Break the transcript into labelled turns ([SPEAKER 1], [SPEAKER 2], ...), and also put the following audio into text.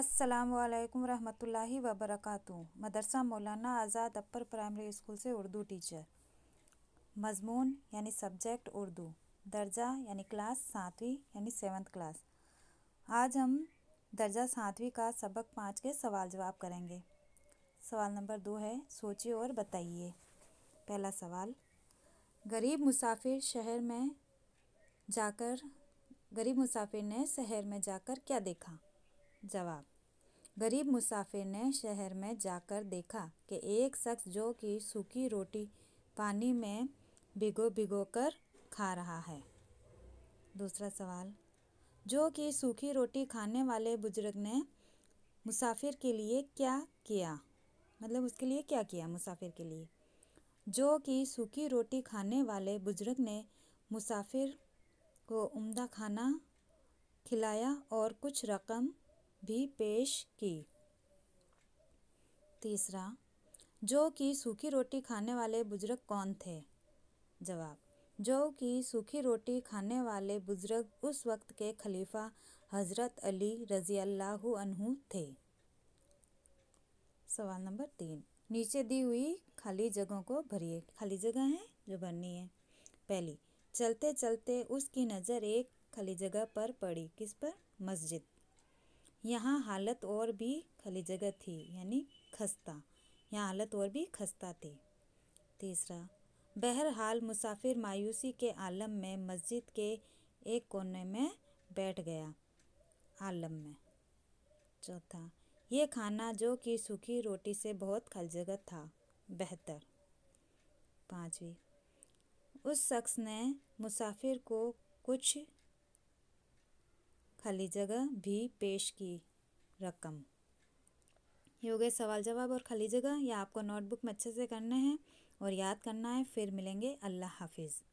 [SPEAKER 1] असलकम रहमतुल्लाहि वबरकू मदरसा मौलाना आज़ाद अपर प्राइमरी स्कूल से उर्दू टीचर मजमून यानी सब्जेक्ट उर्दू दर्जा यानी क्लास सातवीं यानी सेवन्थ क्लास आज हम दर्जा सातवीं का सबक पाँच के सवाल जवाब करेंगे सवाल नंबर दो है सोचिए और बताइए पहला सवाल गरीब मुसाफिर शहर में जाकर गरीब मुसाफिर ने शहर में जाकर क्या देखा जवाब गरीब मुसाफिर ने शहर में जाकर देखा कि एक शख्स जो कि सूखी रोटी पानी में भिगो भिगो कर खा रहा है दूसरा सवाल जो कि सूखी रोटी खाने वाले बुजुर्ग ने मुसाफिर के लिए क्या किया मतलब उसके लिए क्या किया मुसाफिर के लिए जो कि सूखी रोटी खाने वाले बुजुर्ग ने मुसाफिर को उम्दा खाना खिलाया और कुछ रकम भी पेश की तीसरा जो कि सूखी रोटी खाने वाले बुजुर्ग कौन थे जवाब जो कि सूखी रोटी खाने वाले बुजुर्ग उस वक्त के खलीफा हज़रत अली रज़ी अल्लाह अनहू थे सवाल नंबर तीन नीचे दी हुई खाली जगहों को भरिए खाली जगह हैं जो भरनी है पहली चलते चलते उसकी नज़र एक खाली जगह पर पड़ी किस पर मस्जिद यहाँ हालत और भी खली जगह थी यानी खस्ता यहाँ हालत और भी खस्ता थी तीसरा बहरहाल मुसाफिर मायूसी के आलम में मस्जिद के एक कोने में बैठ गया आलम में चौथा ये खाना जो कि सूखी रोटी से बहुत खलजगत था बेहतर पाँचवीं उस शख्स ने मुसाफिर को कुछ खाली जगह भी पेश की रकम ये हो गए सवाल जवाब और खाली जगह या आपको नोटबुक में अच्छे से करना है और याद करना है फिर मिलेंगे अल्लाह हाफिज़